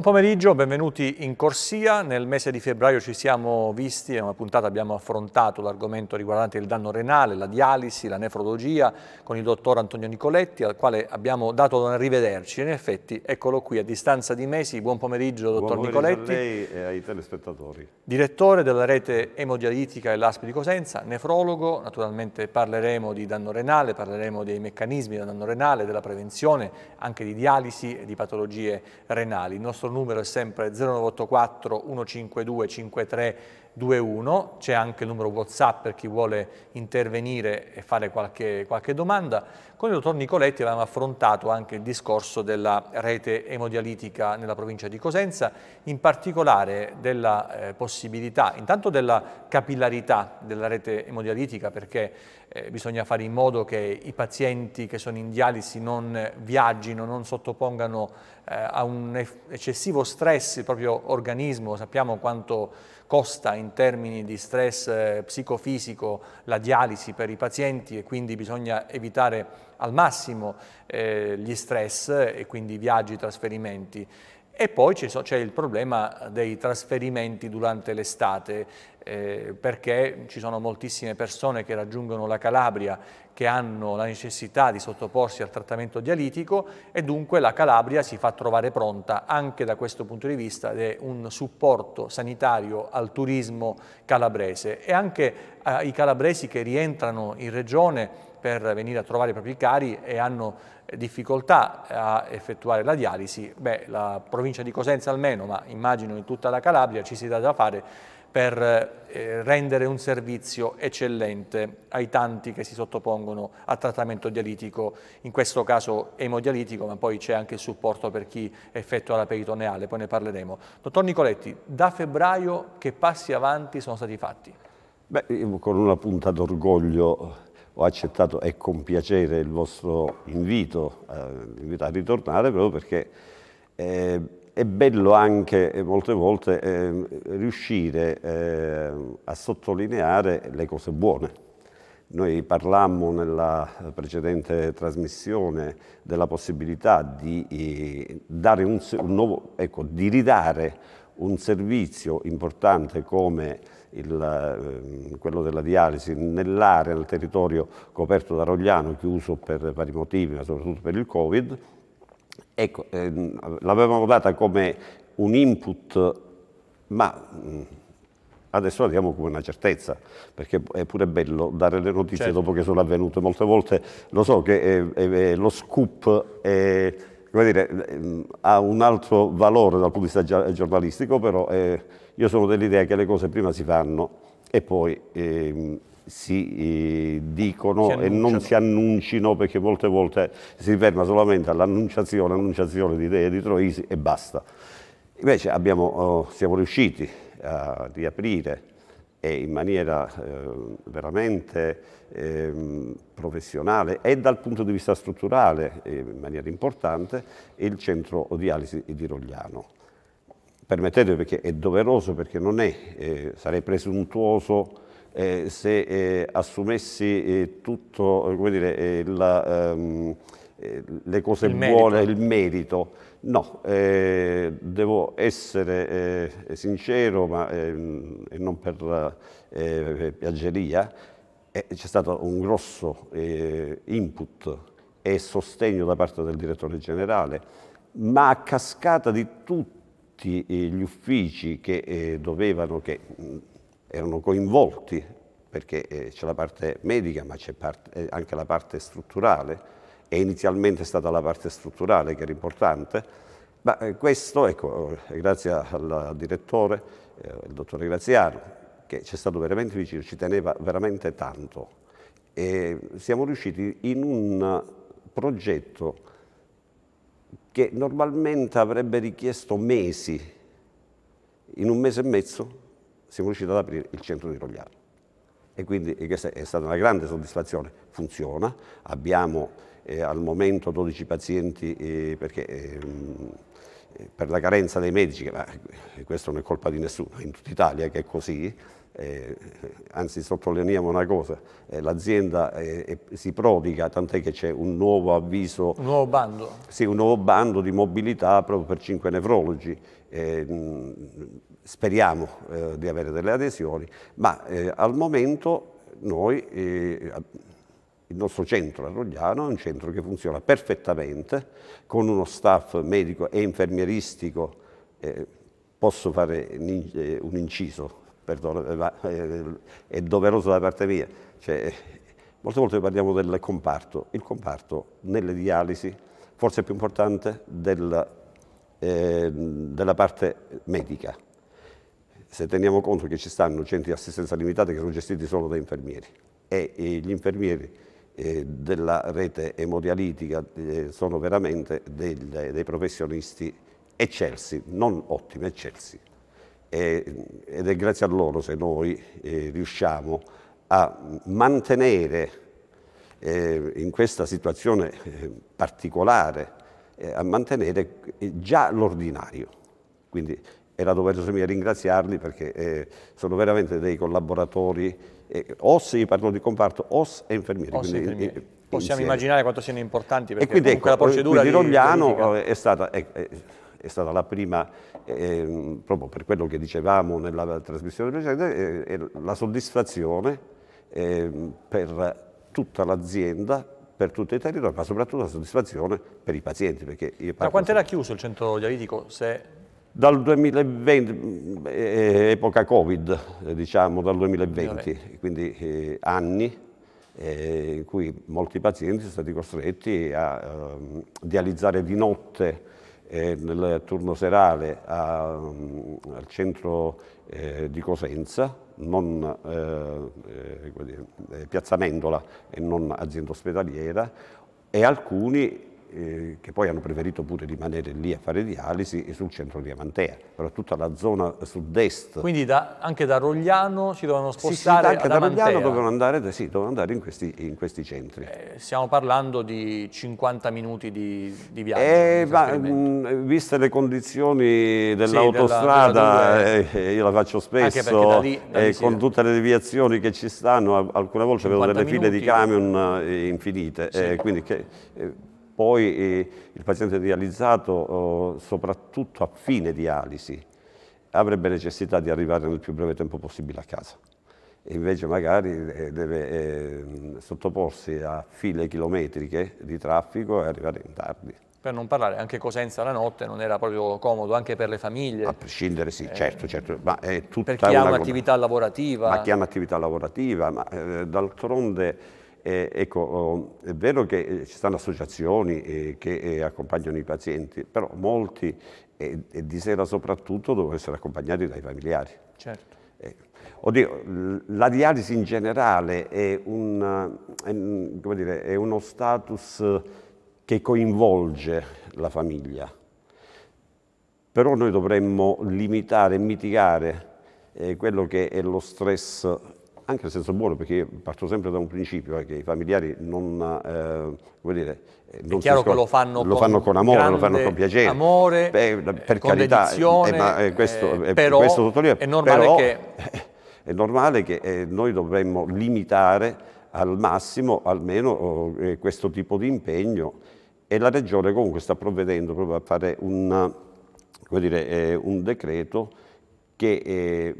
Buon pomeriggio, benvenuti in Corsia. Nel mese di febbraio ci siamo visti, in una puntata abbiamo affrontato l'argomento riguardante il danno renale, la dialisi, la nefrologia con il dottor Antonio Nicoletti, al quale abbiamo dato un rivederci. In effetti, eccolo qui a distanza di mesi. Buon pomeriggio, dottor Buon pomeriggio a lei e ai telespettatori. Direttore della rete emodialitica dell'ASP di Cosenza, nefrologo. Naturalmente parleremo di danno renale, parleremo dei meccanismi del danno renale, della prevenzione, anche di dialisi e di patologie renali. Il nostro nostro numero è sempre 0984 152 53 21, c'è anche il numero WhatsApp per chi vuole intervenire e fare qualche, qualche domanda. Con il dottor Nicoletti avevamo affrontato anche il discorso della rete emodialitica nella provincia di Cosenza, in particolare della eh, possibilità, intanto della capillarità della rete emodialitica perché eh, bisogna fare in modo che i pazienti che sono in dialisi non viaggino, non sottopongano eh, a un eccessivo stress il proprio organismo, sappiamo quanto costa in termini di stress eh, psicofisico la dialisi per i pazienti e quindi bisogna evitare al massimo eh, gli stress e quindi viaggi, trasferimenti. E poi c'è il problema dei trasferimenti durante l'estate eh, perché ci sono moltissime persone che raggiungono la Calabria che hanno la necessità di sottoporsi al trattamento dialitico e dunque la Calabria si fa trovare pronta anche da questo punto di vista ed è un supporto sanitario al turismo calabrese e anche eh, calabresi che rientrano in regione per venire a trovare i propri cari e hanno difficoltà a effettuare la dialisi, beh, la provincia di Cosenza almeno, ma immagino in tutta la Calabria ci si dà da fare per eh, rendere un servizio eccellente ai tanti che si sottopongono a trattamento dialitico, in questo caso emodialitico, ma poi c'è anche il supporto per chi effettua la peritoneale, poi ne parleremo. Dottor Nicoletti, da febbraio che passi avanti sono stati fatti? Beh, io con una punta d'orgoglio ho accettato e con piacere il vostro invito, eh, invito a ritornare proprio perché eh, è bello anche eh, molte volte eh, riuscire eh, a sottolineare le cose buone. Noi parlammo nella precedente trasmissione della possibilità di, eh, un, un nuovo, ecco, di ridare un servizio importante come il, ehm, quello della dialisi nell'area, nel territorio coperto da Rogliano, chiuso per vari motivi, ma soprattutto per il Covid, Ecco, ehm, l'avevamo data come un input, ma mm, adesso la diamo come una certezza, perché è pure bello dare le notizie certo. dopo che sono avvenute. Molte volte lo so che è, è, è lo scoop è, dire, mm, ha un altro valore dal punto di vista giornalistico, però eh, io sono dell'idea che le cose prima si fanno e poi eh, si eh, dicono si e non si annunciano perché molte volte si ferma solamente all'annunciazione, annunciazione di idee di Troisi e basta. Invece abbiamo, oh, siamo riusciti a riaprire e in maniera eh, veramente eh, professionale e dal punto di vista strutturale eh, in maniera importante il centro dialisi di Rogliano permettetemi perché è doveroso, perché non è, eh, sarei presuntuoso eh, se eh, assumessi eh, tutto, come dire, eh, la, ehm, eh, le cose il buone, merito. il merito. No, devo essere sincero, ma ehm, non per piaggeria, c'è stato un grosso input e sostegno da parte del direttore generale, ma a cascata di tutti tutti eh, gli uffici che eh, dovevano, che mm, erano coinvolti, perché eh, c'è la parte medica ma c'è anche la parte strutturale, e inizialmente è stata la parte strutturale che era importante, ma questo, ecco, grazie al direttore, il dottore Graziano, che ci è stato veramente vicino, ci teneva veramente tanto. E siamo riusciti in un progetto che normalmente avrebbe richiesto mesi, in un mese e mezzo siamo riusciti ad aprire il centro di Rogliano. E quindi e questa è stata una grande soddisfazione, funziona, abbiamo eh, al momento 12 pazienti eh, perché... Ehm, eh, per la carenza dei medici, ma eh, questo non è colpa di nessuno, in tutta Italia che è così, eh, anzi sottolineiamo una cosa, eh, l'azienda eh, si prodiga, tant'è che c'è un nuovo avviso. Un nuovo bando? Sì, un nuovo bando di mobilità proprio per cinque nefrologi. Eh, speriamo eh, di avere delle adesioni, ma eh, al momento noi, il nostro centro a Rogliano è un centro che funziona perfettamente, con uno staff medico e infermieristico. posso fare un inciso, perdono, eh, ma eh, è doveroso da parte mia. Cioè, molte volte parliamo del comparto, il comparto nelle dialisi forse è più importante del, eh, della parte medica. Se teniamo conto che ci stanno centri di assistenza limitata che sono gestiti solo da infermieri e, e gli infermieri eh, della rete emodialitica sono veramente dei, dei professionisti eccelsi, non ottimi, eccelsi ed è grazie a loro se noi eh, riusciamo a mantenere eh, in questa situazione eh, particolare, a mantenere già l'ordinario. Quindi era doveroso mio ringraziarli perché sono veramente dei collaboratori, OS, io parlo di comparto, OS e infermieri. OS quindi, infermieri. Possiamo immaginare quanto siano importanti perché e quindi, comunque ecco, la procedura quindi di Rogliano è stata, è, è stata la prima eh, proprio per quello che dicevamo nella trasmissione precedente, eh, la soddisfazione ehm, per tutta l'azienda, per tutto il territorio, ma soprattutto la soddisfazione per i pazienti. da quanto era chiuso il centro dialitico? Se... Dal 2020, eh, epoca Covid, diciamo, dal 2020, quindi eh, anni eh, in cui molti pazienti sono stati costretti a ehm, dializzare di notte eh, nel turno serale a, mm, al centro eh, di Cosenza, non, eh, eh, dire, eh, Piazza Mendola e non azienda ospedaliera, e alcuni eh, che poi hanno preferito pure rimanere lì a fare dialisi e sul centro di Amantea, però tutta la zona sud-est. Quindi da, anche da Rogliano si dovevano spostare sì, sì, anche da Amantea. Rogliano dovevano andare, sì, dovevano andare in, questi, in questi centri. Eh, stiamo parlando di 50 minuti di, di viaggio. Eh, ma, mh, mm, viste le condizioni dell'autostrada, sì, della, eh, eh, io la faccio spesso, da lì, da lì con tutte le deviazioni che ci stanno, alcune volte vedo delle minuti, file di camion infinite, quindi che, poi eh, il paziente dializzato, eh, soprattutto a fine dialisi, avrebbe necessità di arrivare nel più breve tempo possibile a casa. E invece magari eh, deve eh, sottoporsi a file chilometriche di traffico e arrivare in tardi. Per non parlare, anche Cosenza la notte non era proprio comodo, anche per le famiglie. A prescindere, sì, eh, certo, certo. Ma è tutta per chi ha un'attività lavorativa. Ma chi ha un'attività lavorativa, ma eh, d'altronde eh, ecco, oh, è vero che eh, ci stanno associazioni eh, che eh, accompagnano i pazienti, però molti, e, di sera soprattutto, devono essere accompagnati dai familiari. Certo. Oddio, la dialisi in generale è, un, è, dire, è uno status che coinvolge la famiglia, però noi dovremmo limitare e mitigare eh, quello che è lo stress anche nel senso buono, perché parto sempre da un principio, eh, che i familiari non, eh, dire, non chiaro che lo fanno, lo con, fanno con amore, lo fanno con piacere. Amore, Beh, per con eh, carità, eh, ma, eh, questo, eh, però, questo sottolineo, è normale però, che... È normale che eh, noi dovremmo limitare al massimo almeno oh, eh, questo tipo di impegno e la Regione comunque sta provvedendo proprio a fare una, dire, eh, un decreto che eh,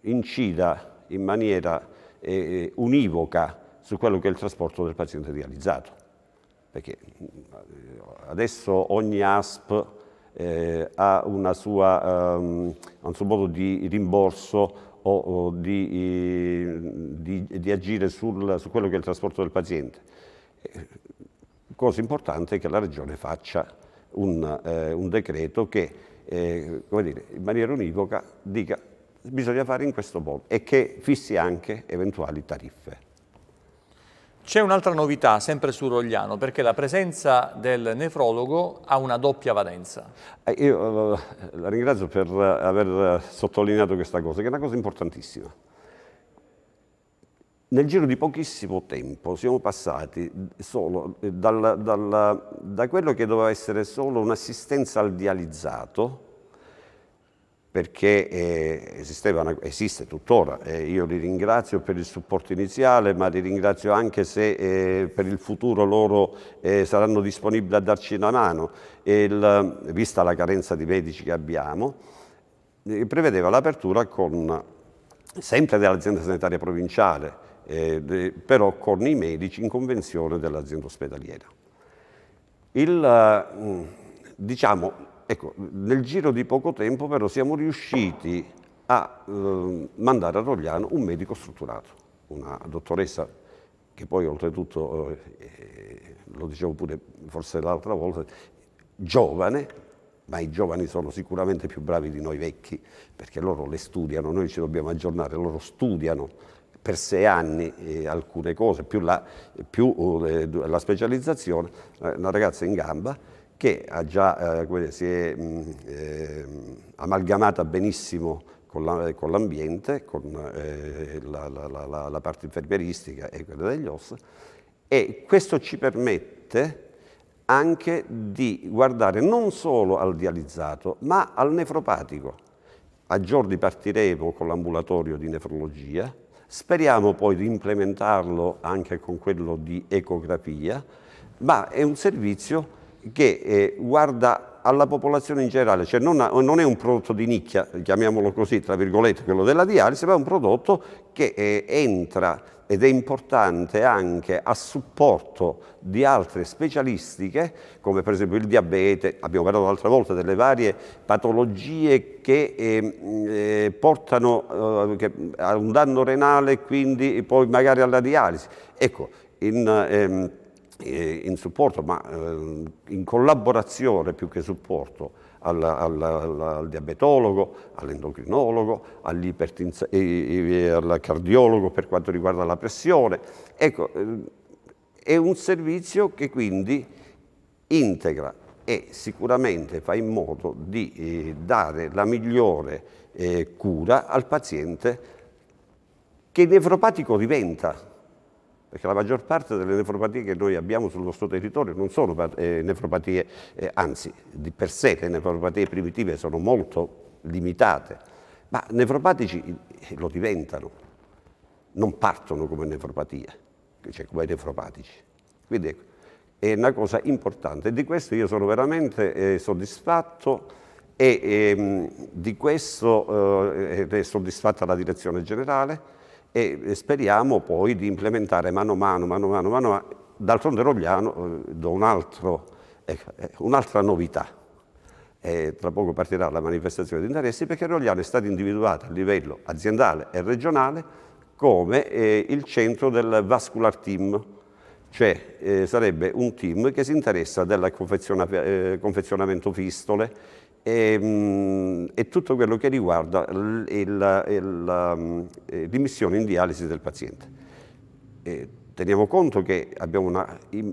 incida in maniera eh, eh, univoca su quello che è il trasporto del paziente realizzato. Perché eh, adesso ogni ASP eh, ha sua, um, un suo modo di rimborso o, o di, eh, di, di, agire sul, su quello che è il trasporto del paziente. Eh, cosa importante è che la Regione faccia un, un decreto che eh, dire, in maniera univoca dica bisogna fare in questo modo e che fissi anche eventuali tariffe. C'è un'altra novità, sempre su Rogliano, perché la presenza del nefrologo ha una doppia valenza. Eh, io eh, la ringrazio per eh, aver sottolineato questa cosa, che è una cosa importantissima. Nel giro di pochissimo tempo siamo passati solo dal, dal, da quello che doveva essere solo un'assistenza al dializzato, perché eh, esisteva esiste tuttora. Eh, io li ringrazio per il supporto iniziale, ma li ringrazio anche se eh, per il futuro loro eh, saranno disponibili a darci una mano, il, vista la carenza di medici che abbiamo, eh, prevedeva l'apertura sempre dell'azienda sanitaria provinciale, eh, però con i medici in convenzione dell'azienda ospedaliera. Il, mm, diciamo, ecco, nel giro di poco tempo però siamo riusciti a eh, mandare a Rogliano un medico strutturato, una dottoressa che poi oltretutto, eh, eh, lo dicevo pure forse l'altra volta, giovane, ma i giovani sono sicuramente più bravi di noi vecchi, perché loro le studiano, noi ci dobbiamo aggiornare, loro studiano per sei anni eh, alcune cose, più, la, più eh, la specializzazione, eh, una ragazza in gamba, che già, eh, si è mm, eh, amalgamata benissimo con l'ambiente, con, con eh, la, la, la, la, parte infermieristica e quella degli OS, e questo ci permette anche di guardare non solo al dializzato, ma al nefropatico. A giorni partiremo con l'ambulatorio di nefrologia, speriamo poi di implementarlo anche con quello di ecografia, ma è un servizio che che eh, guarda alla popolazione in generale, cioè non, ha, non, è un prodotto di nicchia, chiamiamolo così, tra virgolette, quello della dialisi, ma è un prodotto che eh, entra ed è importante anche a supporto di altre specialistiche, come per esempio il diabete, abbiamo parlato l'altra volta delle varie patologie che eh, eh, portano eh, a un danno renale e quindi poi magari alla dialisi. Ecco, in, ehm, in supporto, ma ehm, in collaborazione più che supporto al, al, al diabetologo, all'endocrinologo, al cardiologo per quanto riguarda la pressione. Ecco, ehm, è un servizio che quindi integra e sicuramente fa in modo di eh, dare la migliore eh, cura al paziente che nefropatico diventa perché la maggior parte delle nefropatie che noi abbiamo sul nostro territorio non sono eh, nefropatie, eh, anzi di per sé le nefropatie primitive sono molto limitate, ma nefropatici eh, lo diventano, non partono come nefropatia, cioè come nefropatici. Quindi ecco, è una cosa importante e di questo io sono veramente eh, soddisfatto e ehm, di questo è eh, eh, soddisfatta la direzione generale e speriamo poi di implementare mano a mano, mano a mano, mano, mano D'altronde Rogliano eh, do ecco, eh, un'altra novità. E tra poco partirà la manifestazione di interessi perché Rogliano è stato individuato a livello aziendale e regionale come eh, il centro del vascular team, cioè eh, sarebbe un team che si interessa del eh, confezionamento fistole, e, ehm, e tutto quello che riguarda um, eh, l'immissione in dialisi del paziente. E teniamo conto che abbiamo una, in,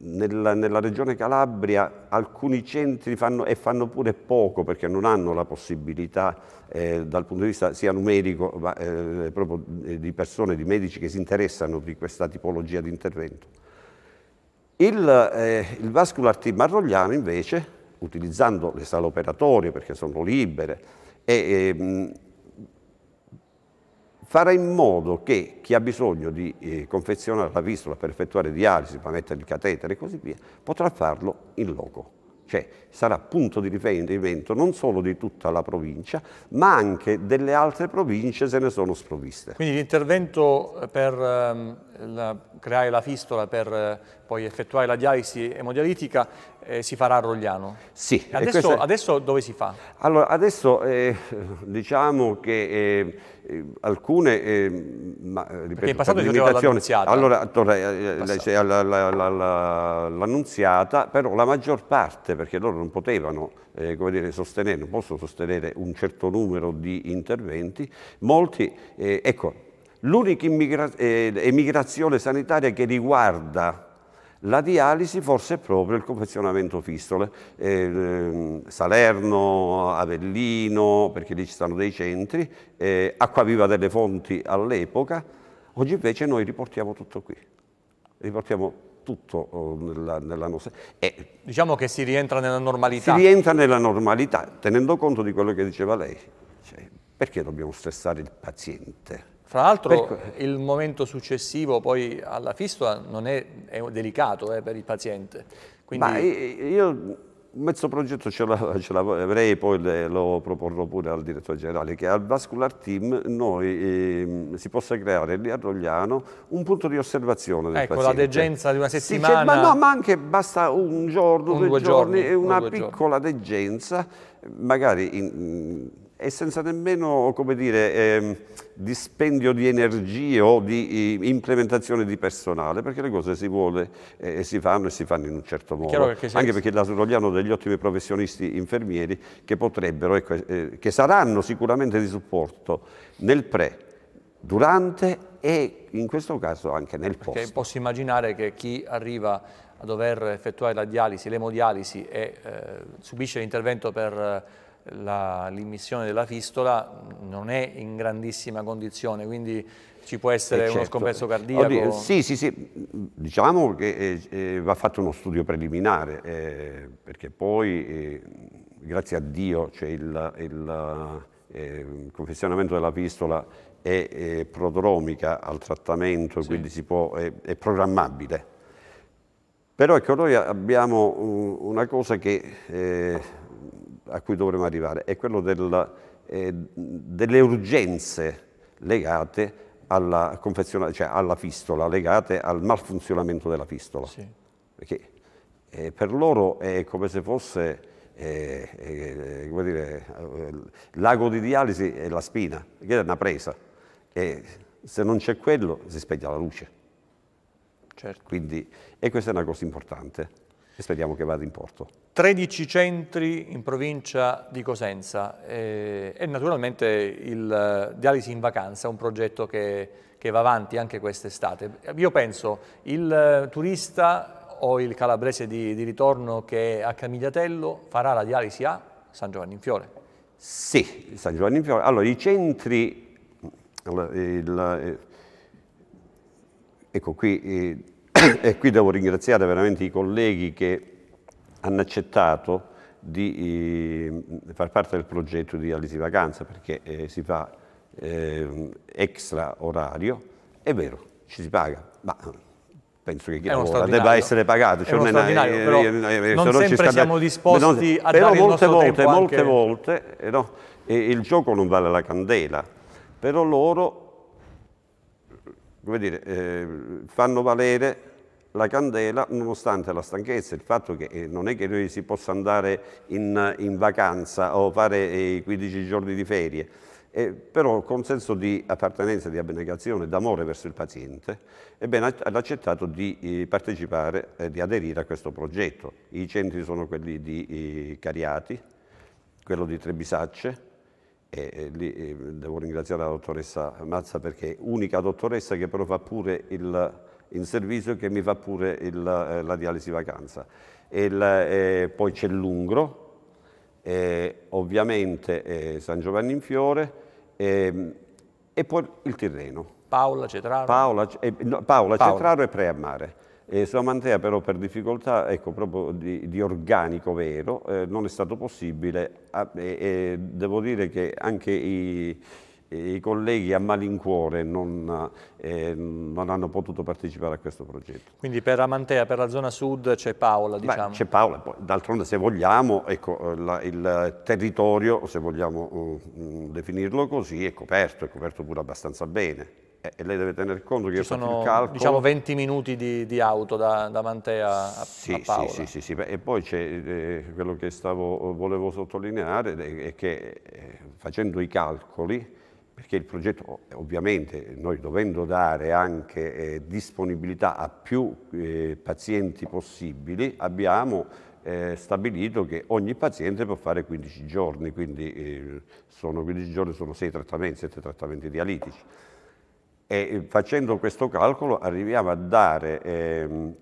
nella, nella, regione Calabria alcuni centri fanno, e fanno pure poco perché non hanno la possibilità eh, dal punto di vista sia numerico ma eh, proprio eh, di persone, di medici che si interessano di questa tipologia di intervento. Il, eh, il vascular team marrogliano invece utilizzando le sale operatorie perché sono libere, e, e ehm, farà in modo che chi ha bisogno di eh, confezionare la pistola per effettuare dialisi, per mettere il catetere e così via, potrà farlo in loco. Cioè sarà punto di riferimento non solo di tutta la provincia, ma anche delle altre province se ne sono sprovviste. Quindi l'intervento per eh, la, creare la fistola per eh, poi effettuare la dialisi emodialitica eh, si farà a Rogliano. Sì. Adesso, è... adesso, dove si fa? Allora, adesso eh, diciamo che eh, eh alcune... Eh, ma, eh, ripeto, Perché in passato si faceva l'annunziata. Allora, l'annunziata, però la maggior parte, perché loro non potevano eh, come dire, sostenere, non possono sostenere un certo numero di interventi, molti, ecco, l'unica emigrazione sanitaria che riguarda la dialisi forse è proprio il confezionamento fistole. Eh, ehm, Salerno, Avellino, perché lì ci stanno dei centri, eh, Acquaviva delle fonti all'epoca. Oggi invece noi riportiamo tutto qui. Riportiamo tutto oh, nella, nella nostra... Eh, diciamo che si rientra nella normalità. Si rientra nella normalità, tenendo conto di quello che diceva lei. Cioè, perché dobbiamo stressare il paziente? Tra l'altro il momento successivo poi alla fistula non è, è delicato eh, per il paziente. Quindi... Ma eh, eh, io mezzo progetto ce l'avrei e poi le, lo proporrò pure al direttore generale, che al Vascular Team noi eh, si possa creare lì a Rogliano un punto di osservazione del ecco, paziente. la degenza di una settimana. Dice, ma, no, ma anche basta un giorno, un due, due, giorni, giorni una due piccola giorni. degenza, magari... In, e senza nemmeno, come dire, eh, dispendio di energie o di implementazione di personale, perché le cose si vuole eh, e si fanno e si fanno in un certo modo. Anche perché l'Asurogliano ha degli ottimi professionisti infermieri che potrebbero, ecco, eh, che saranno sicuramente di supporto nel pre, durante e in questo caso anche nel post. Perché posso immaginare che chi arriva a dover effettuare la dialisi, l'emodialisi e eh, subisce l'intervento per l'immissione della fistola non è in grandissima condizione, quindi ci può essere eh, certo. uno scompenso cardiaco? Oddio, sì, sì, sì, diciamo che eh, eh, va fatto uno studio preliminare, eh, perché poi, eh, grazie a Dio, cioè il, il, il eh, confezionamento della pistola è, è, prodromica al trattamento, sì. quindi può, è, è, programmabile. Però ecco, noi abbiamo una cosa che a cui dovremmo arrivare è quello del, eh, delle urgenze legate alla, cioè alla, fistola, legate al malfunzionamento della fistola. Sì. Perché eh, per loro è come se fosse eh, eh come dire, eh, l'ago di dialisi e la spina, che è una presa. E se non c'è quello si spegne la luce. Certo. Quindi, e questa è una cosa importante e speriamo che vada in porto. 13 centri in provincia di Cosenza e, eh, e naturalmente il eh, Dialisi in Vacanza un progetto che, che va avanti anche quest'estate. Io penso il eh, turista o il calabrese di, di ritorno che è a Camigliatello farà la dialisi a San Giovanni in Fiore. Sì, San Giovanni in Fiore. Allora, i centri... Allora, il, ecco qui, e qui devo ringraziare veramente i colleghi che hanno accettato di eh, far parte del progetto di Alisi Vacanza perché eh, si fa eh, extra orario, è vero, ci si paga, ma eh, penso che chi lavora debba essere pagato. Cioè, non, è, eh, però eh, eh, non sempre sta... siamo disposti non, a però eh, il molte volte, molte anche... volte no, il gioco non vale la candela, però loro come dire, fanno valere la candela nonostante la stanchezza, il fatto che eh, non è che noi si possa andare in, in vacanza o fare eh, i 15 giorni di ferie, eh, però con senso di appartenenza, di abnegazione, d'amore verso il paziente, ebbene ha accettato di eh, partecipare, di aderire a questo progetto. I centri sono quelli di Cariati, quello di Trebisacce, e lì devo ringraziare la dottoressa Mazza perché è unica dottoressa che però fa pure il in servizio che mi fa pure il, eh, la dialisi vacanza. Il, eh, poi c'è l'Ungro, eh, ovviamente eh, San Giovanni in Fiore eh, e poi il Tirreno. Paola Cetraro? Paola, eh, no, Paola, Paola. Cetraro e Preammare. Eh, Somantea però per difficoltà ecco, proprio di, di organico vero eh, non è stato possibile, ah, devo dire che anche i, i colleghi a malincuore non, eh, non, hanno potuto partecipare a questo progetto. Quindi per Amantea, per la zona sud c'è Paola, diciamo. C'è Paola, d'altronde se vogliamo, ecco, eh, la, il territorio, se vogliamo uh, definirlo così, è coperto, è coperto pure abbastanza bene. E, lei deve tener conto che Ci io sono, il calcolo... diciamo 20 minuti di, di auto da, da, Mantea a, sì, a Paola. Sì, sì, sì, sì. e poi c'è eh, quello che stavo, volevo sottolineare è che eh, facendo i calcoli perché il progetto ovviamente noi dovendo dare anche eh, disponibilità a più eh, pazienti possibili abbiamo eh, stabilito che ogni paziente può fare 15 giorni, quindi eh, sono 15 giorni, sono 6 trattamenti, 7 trattamenti dialitici. E eh, facendo questo calcolo arriviamo a dare ehm,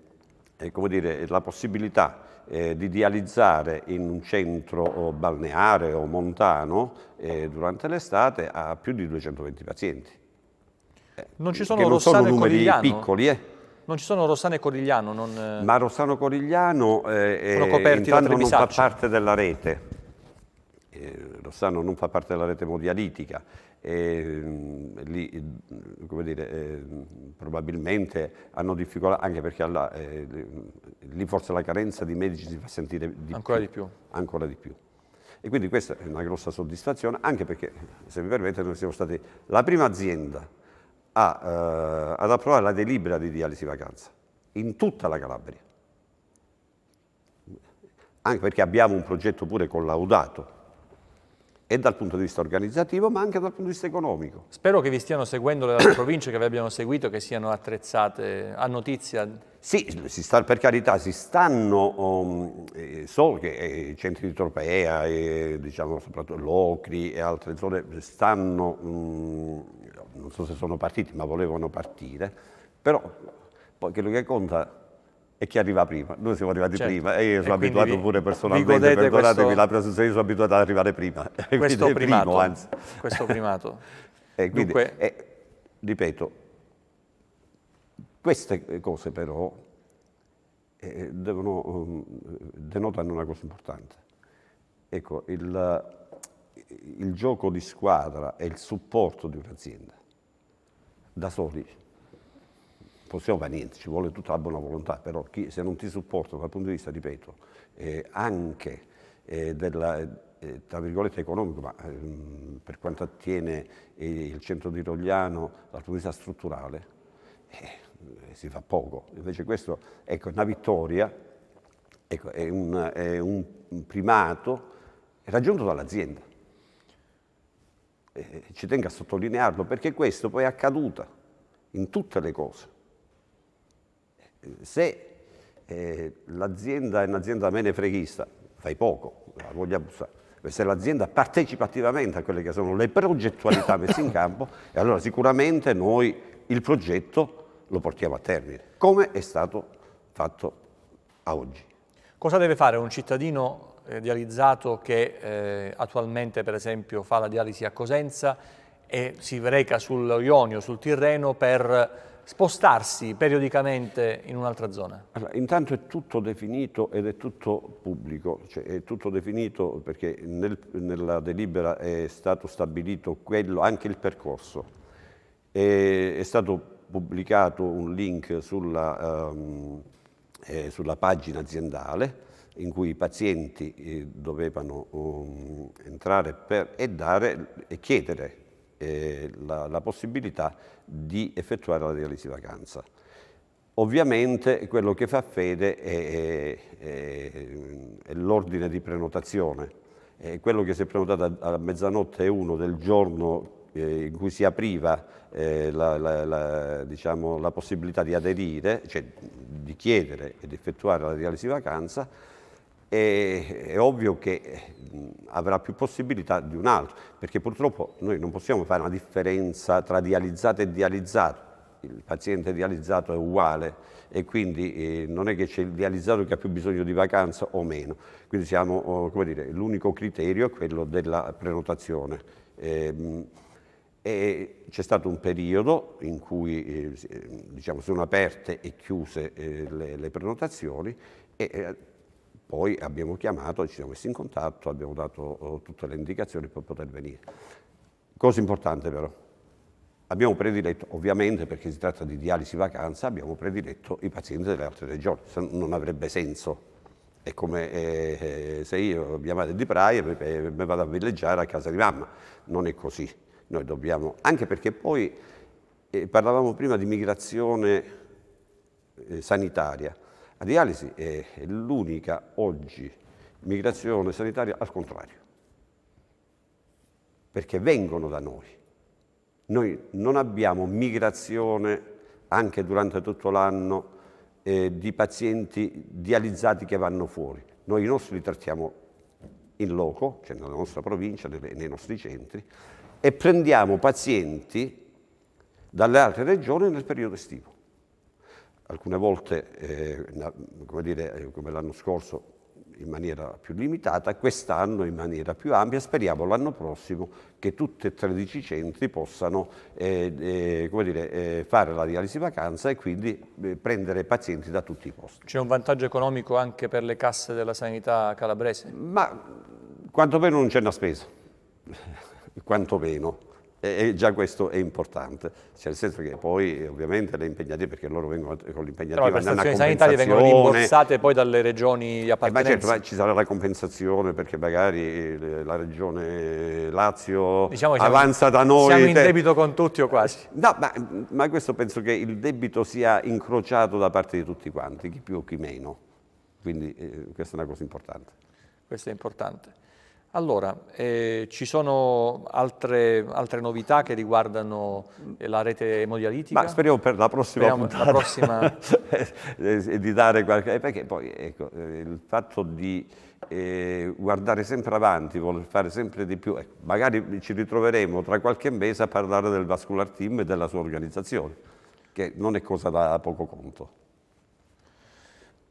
eh, dire, la possibilità eh, di dializzare in un centro balneare o montano eh, durante l'estate a più di 220 pazienti. Non ci eh, sono, che non sono numeri piccoli, eh. Non ci sono Rossano e Corigliano? Non... Eh, Ma Rossano e Corigliano eh, sono eh, coperti da non fa parte della rete. Eh, Rossano non fa parte della rete modialitica e mm, lì eh, mm, dire, eh, mm, probabilmente hanno difficoltà, anche perché alla, eh, lì forse la carenza di medici si fa sentire di ancora, più, di più. ancora di più. E quindi questa è una grossa soddisfazione, anche perché, se mi permette, noi siamo stati la prima azienda a, eh, ad approvare la delibera di dialisi vacanza, in tutta la Calabria. Anche perché abbiamo un progetto pure collaudato, e dal punto di vista organizzativo ma anche dal punto di vista economico. Spero che vi stiano seguendo le province che vi abbiano seguito, che siano attrezzate a notizia. Sì, sta, per carità, si stanno, um, eh, so che eh, i eh, centri di Tropea, eh, diciamo soprattutto Locri e altre zone stanno, um, non so se sono partiti, ma volevano partire, però poi quello che conta e chi arriva prima. Noi siamo arrivati certo. prima e io sono e abituato pure personalmente, perdonatevi questo... la io sono abituato ad arrivare prima. Questo primato. Primo, anzi. Questo primato. e quindi, Dunque... eh, ripeto, queste cose però eh, devono, um, denotano una cosa importante. Ecco, il, il gioco di squadra è il supporto di un'azienda. Da soli possiamo fare niente, ci vuole tutta la buona volontà, però chi, se non ti supporto dal punto di vista, ripeto, eh, anche eh, della, eh, tra virgolette economico, ma ehm, per quanto attiene eh, il centro di Rogliano dal punto di vista strutturale, eh, eh, si fa poco. Invece questo ecco, è una vittoria, ecco, è, un, è un primato raggiunto dall'azienda. ci tengo a sottolinearlo perché questo poi è accaduto in tutte le cose se eh, l'azienda è un'azienda menefreghista, fai poco, la voglia bussare. Se l'azienda partecipa attivamente a quelle che sono le progettualità messe in campo, e allora sicuramente noi il progetto lo portiamo a termine, come è stato fatto a oggi. Cosa deve fare un cittadino eh, dializzato che eh, attualmente per esempio fa la dialisi a Cosenza e si reca sul Ionio, sul Tirreno per spostarsi periodicamente in un'altra zona? Allora, intanto è tutto definito ed è tutto pubblico, cioè è tutto definito perché nel, nella delibera è stato stabilito quello, anche il percorso. È, è stato pubblicato un link sulla, um, eh, sulla pagina aziendale in cui i pazienti eh, dovevano um, entrare per, e, dare, e chiedere eh, la, la, possibilità di effettuare la dialisi vacanza. Ovviamente quello che fa fede è, è, è l'ordine di prenotazione, è quello che si è prenotato a, a mezzanotte e uno del giorno eh, in cui si apriva eh, la, la, la, diciamo, la possibilità di aderire, cioè di chiedere ed effettuare la dialisi vacanza, è, è ovvio che eh, avrà più possibilità di un altro, perché purtroppo noi non possiamo fare una differenza tra dializzato e dializzato. Il paziente dializzato è uguale e quindi eh, non è che c'è il dializzato che ha più bisogno di vacanza o meno. Quindi siamo, oh, l'unico criterio è quello della prenotazione. Eh, c'è stato un periodo in cui eh, eh diciamo, sono aperte e chiuse eh, le, le prenotazioni e poi abbiamo chiamato, ci siamo messi in contatto, abbiamo dato oh, tutte le indicazioni per poter venire. Cosa importante però, abbiamo prediletto, ovviamente perché si tratta di dialisi vacanza, abbiamo prediletto i pazienti delle altre regioni, se non avrebbe senso. È come eh, eh se io, mia madre di Praia, mi eh, vado a villeggiare a casa di mamma, non è così. Noi dobbiamo, anche perché poi eh, parlavamo prima di migrazione eh, sanitaria, la dialisi è l'unica oggi migrazione sanitaria al contrario, perché vengono da noi. Noi non abbiamo migrazione anche durante tutto l'anno eh, di pazienti dializzati che vanno fuori. Noi i nostri li trattiamo in loco, cioè nella nostra provincia, nelle, nei nostri centri, e prendiamo pazienti dalle altre regioni nel periodo estivo alcune volte, eh, come, eh, come l'anno scorso, in maniera più limitata, quest'anno in maniera più ampia, speriamo l'anno prossimo che tutti e 13 centri possano eh, eh, dire, eh, fare la dialisi vacanza e quindi eh, prendere pazienti da tutti i posti. C'è un vantaggio economico anche per le casse della sanità calabrese? Ma quantomeno non c'è una spesa, quantomeno e, già questo è importante, cioè nel senso che poi ovviamente le impegnative, perché loro vengono eh, con l'impegnativa, Però le prestazioni sanitarie vengono rimborsate poi dalle regioni appartenenti. Eh, ma certo, ma ci sarà la compensazione perché magari eh, la regione Lazio diciamo avanza siamo, da noi. Siamo in cioè debito con tutti o quasi. No, ma, ma questo penso che il debito sia incrociato da parte di tutti quanti, chi più o chi meno. Quindi eh, questa è una cosa importante. Questo è importante. Allora, eh, ci sono altre, altre, novità che riguardano eh, la rete emodialitica? Ma speriamo per la prossima speriamo puntata. La prossima... Eh, eh, di dare qualche... Perché poi, ecco, il fatto di eh, guardare sempre avanti, voler fare sempre di più, ecco, magari ci ritroveremo tra qualche mese a parlare del Vascular Team e della sua organizzazione, che non è cosa da poco conto.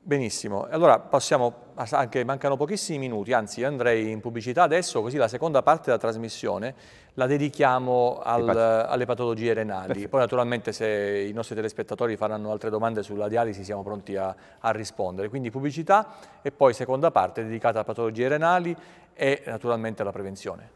Benissimo, allora passiamo, anche mancano pochissimi minuti, anzi andrei in pubblicità adesso, così la seconda parte della trasmissione la dedichiamo al, alle patologie renali. Perfetto. Poi naturalmente se i nostri telespettatori faranno altre domande sulla dialisi siamo pronti a, a rispondere. Quindi pubblicità e poi seconda parte dedicata a patologie renali e naturalmente alla prevenzione.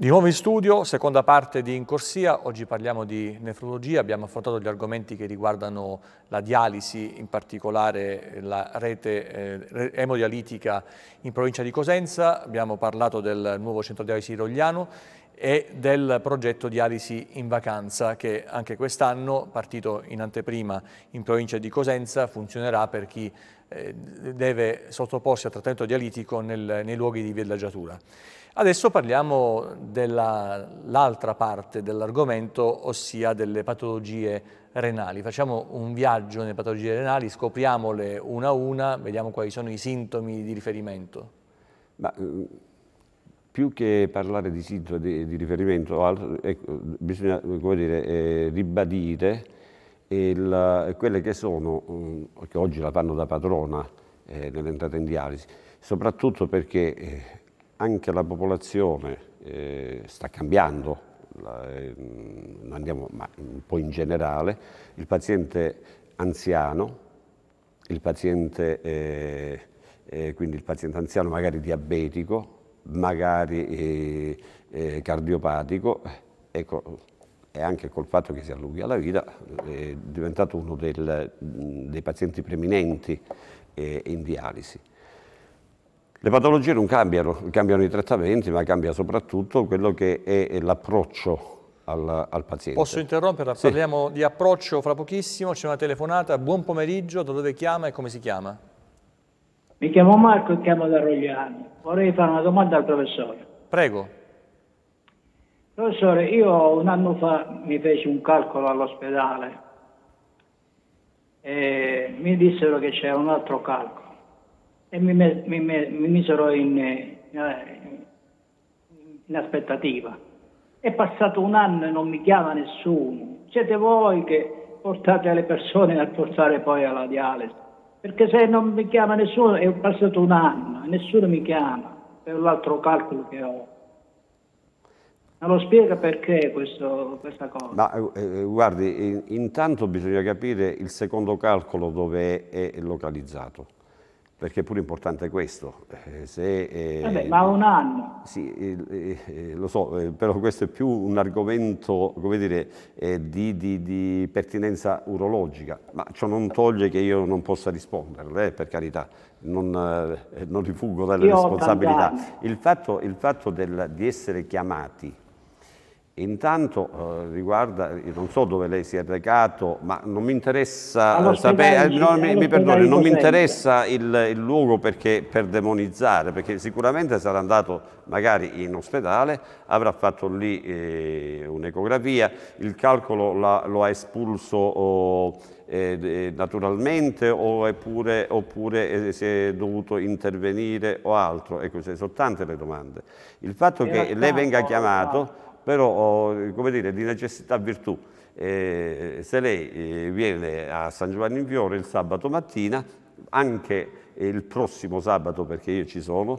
Di nuovo in studio, seconda parte di In Corsia, oggi parliamo di nefrologia, abbiamo affrontato gli argomenti che riguardano la dialisi, in particolare la rete eh, emodialitica in provincia di Cosenza, abbiamo parlato del nuovo centro dialisi rogliano e del progetto Dialisi in Vacanza che anche quest'anno, partito in anteprima in provincia di Cosenza, funzionerà per chi eh, deve sottoporsi a trattamento dialitico nel, nei luoghi di villaggiatura. Adesso parliamo dell'altra parte dell'argomento, ossia delle patologie renali. Facciamo un viaggio nelle patologie renali, scopriamole una a una, vediamo quali sono i sintomi di riferimento. Ma, mm, più che parlare di sintomi di, di riferimento, altro, ecco, bisogna dire, eh, ribadire il, quelle che sono, mm, che oggi la fanno da padrona eh, nell'entrata in dialisi, soprattutto perché... Eh, anche la popolazione eh, sta cambiando, la, eh, andiamo ma un po' in generale, il paziente anziano, il paziente, eh, eh quindi il paziente anziano magari diabetico, magari eh, eh, cardiopatico, ecco, e anche col fatto che si allunghi la vita, è diventato uno del, dei pazienti preminenti in dialisi. Le patologie non cambiano, cambiano i trattamenti, ma cambia soprattutto quello che è l'approccio al, al, paziente. Posso interromperla? Sì. Parliamo di approccio fra pochissimo, c'è una telefonata. Buon pomeriggio, da dove chiama e come si chiama? Mi chiamo Marco e chiamo da Rogliani. Vorrei fare una domanda al professore. Prego. Professore, io un anno fa mi feci un calcolo all'ospedale e mi dissero che c'era un altro calcolo e mi, mi, mi misero in, eh, in aspettativa. È passato un anno e non mi chiama nessuno. Siete voi che portate le persone a portare poi alla dialisi. Perché se non mi chiama nessuno, è passato un anno e nessuno mi chiama per l'altro calcolo che ho. Non lo spiega perché questo, questa cosa? Ma, eh, eh guardi, intanto bisogna capire il secondo calcolo dove è localizzato perché è pure importante questo. Eh, se, eh, eh ma un anno. Sì, eh, eh, lo so, eh, però questo è più un argomento, come dire, di, di, di, pertinenza urologica, ma ciò non toglie che io non possa risponderle, per carità, non, non rifuggo dalle io responsabilità. Il fatto, il fatto del, di essere chiamati Intanto eh, riguarda, eh, non so dove lei si è recato, ma non mi interessa eh, sapere, eh, no, mi, mi perdoni, non mi interessa il, il luogo perché, per demonizzare, perché sicuramente sarà andato magari in ospedale, avrà fatto lì eh, un'ecografia, il calcolo la, lo ha espulso oh, naturalmente oppure, oppure si è dovuto intervenire o altro, ecco, sono tante le domande. Il fatto che lei venga chiamato però oh, come dire, di necessità virtù. Eh, se lei eh, viene a San Giovanni in Fiore il sabato mattina, anche il prossimo sabato, perché io ci sono,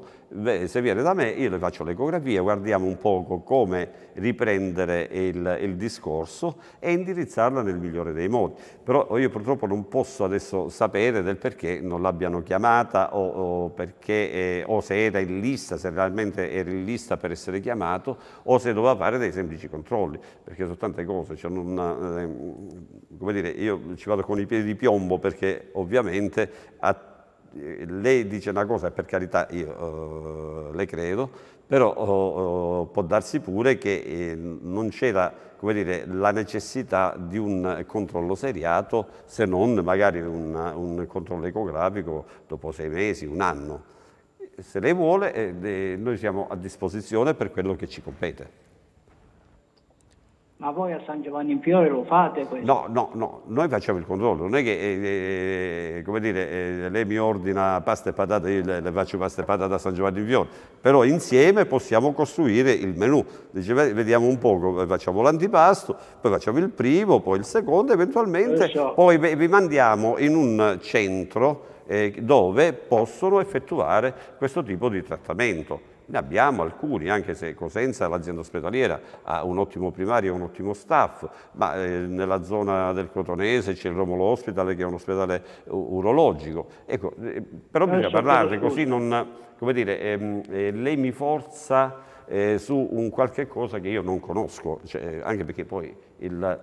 se viene da me io le faccio l'ecografia, guardiamo un poco come riprendere il, il, discorso e indirizzarla nel migliore dei modi. Però io purtroppo non posso adesso sapere del perché non l'abbiano chiamata o, o, perché, eh, o se era in lista, se realmente era in lista per essere chiamato o se doveva fare dei semplici controlli, perché sono tante cose, cioè non, eh, come dire, io ci vado con i piedi di piombo perché ovviamente a lei dice una cosa, per carità io eh, le credo, però oh, può darsi pure che eh, non c'era la necessità di un controllo seriato se non magari un, un, controllo ecografico dopo sei mesi, un anno. Se lei vuole, eh, noi siamo a disposizione per quello che ci compete. Ma voi a San Giovanni in Fiore lo fate questo? No, no, no, noi facciamo il controllo, non è che, eh, eh, come dire, eh, lei mi ordina pasta e patate, io le, le, faccio pasta e patate a San Giovanni in Fiore, però insieme possiamo costruire il menù, Dice, vediamo un po', eh, facciamo l'antipasto, poi facciamo il primo, poi il secondo, eventualmente so. poi vi mandiamo in un centro eh, dove possono effettuare questo tipo di trattamento ne abbiamo alcuni, anche se Cosenza, l'azienda ospedaliera, ha un ottimo primario e un ottimo staff, ma eh, nella zona del Crotonese c'è il Romolo Hospital che è un ospedale urologico. Ecco, eh, però non eh, bisogna parlarne così, non, come dire, ehm, eh, lei mi forza eh, su un qualche cosa che io non conosco, cioè, anche perché poi il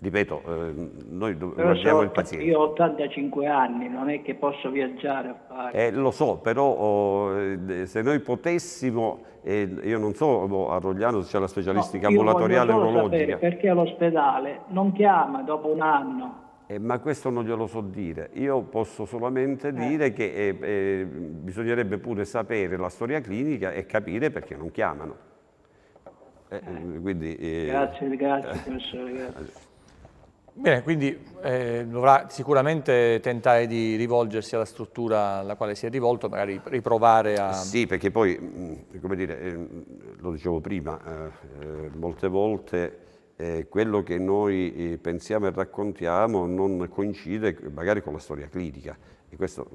Ripeto, eh, noi guardiamo so, il paziente. Io ho 85 anni, non è che posso viaggiare a fare. Eh, lo so, però oh, eh, se noi potessimo, eh, io non so boh, a Rogliano se c'è la specialistica no, ambulatoriale urologica. perché all'ospedale non chiama dopo un anno. Eh, ma questo non glielo so dire, io posso solamente eh. dire che eh, eh bisognerebbe pure sapere la storia clinica e capire perché non chiamano. Eh, quindi, grazie, grazie professore. Grazie. Bene, quindi eh, dovrà sicuramente tentare di rivolgersi alla struttura alla quale si è rivolto, magari riprovare a... Sì, perché poi, come dire, eh, lo dicevo prima, eh, eh, molte volte eh, quello che noi eh, pensiamo e raccontiamo non coincide magari con la storia clinica e questo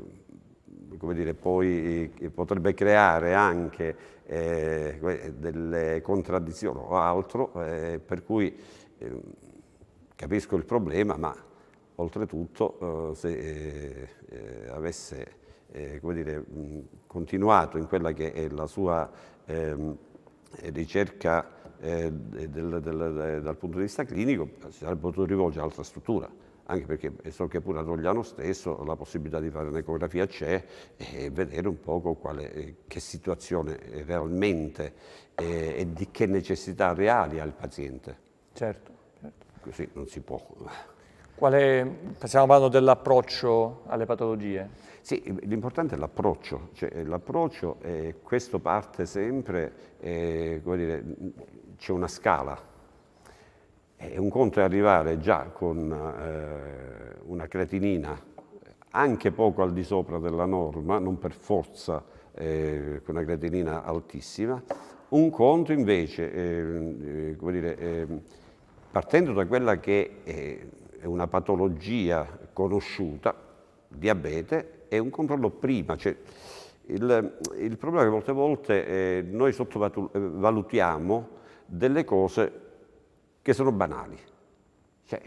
come dire, poi potrebbe creare anche eh, delle contraddizioni o altro, eh, per cui ehm, capisco il problema, ma oltretutto eh, se eh, eh, avesse eh, dire, continuato in quella che è la sua ehm, ricerca eh, del, del, del, dal punto di vista clinico, si sarebbe potuto rivolgere ad altra struttura, anche perché so che pure a Rogliano stesso la possibilità di fare un'ecografia c'è e vedere un poco quale, eh, che situazione realmente e di che necessità reali ha il paziente. Certo così ecco, non si può. Quale, stiamo parlando dell'approccio alle patologie? Sì, l'importante è l'approccio, cioè, l'approccio, è questo parte sempre, come dire, c'è una scala, è un conto è arrivare già con eh, una creatinina anche poco al di sopra della norma, non per forza eh, con una creatinina altissima, un conto invece, ehm, eh, come dire, ehm, partendo da quella che eh, è una patologia conosciuta, diabete, è un controllo prima. Cioè, il, il, problema è che molte volte eh, noi sottovalutiamo eh, delle cose che sono banali. Cioè,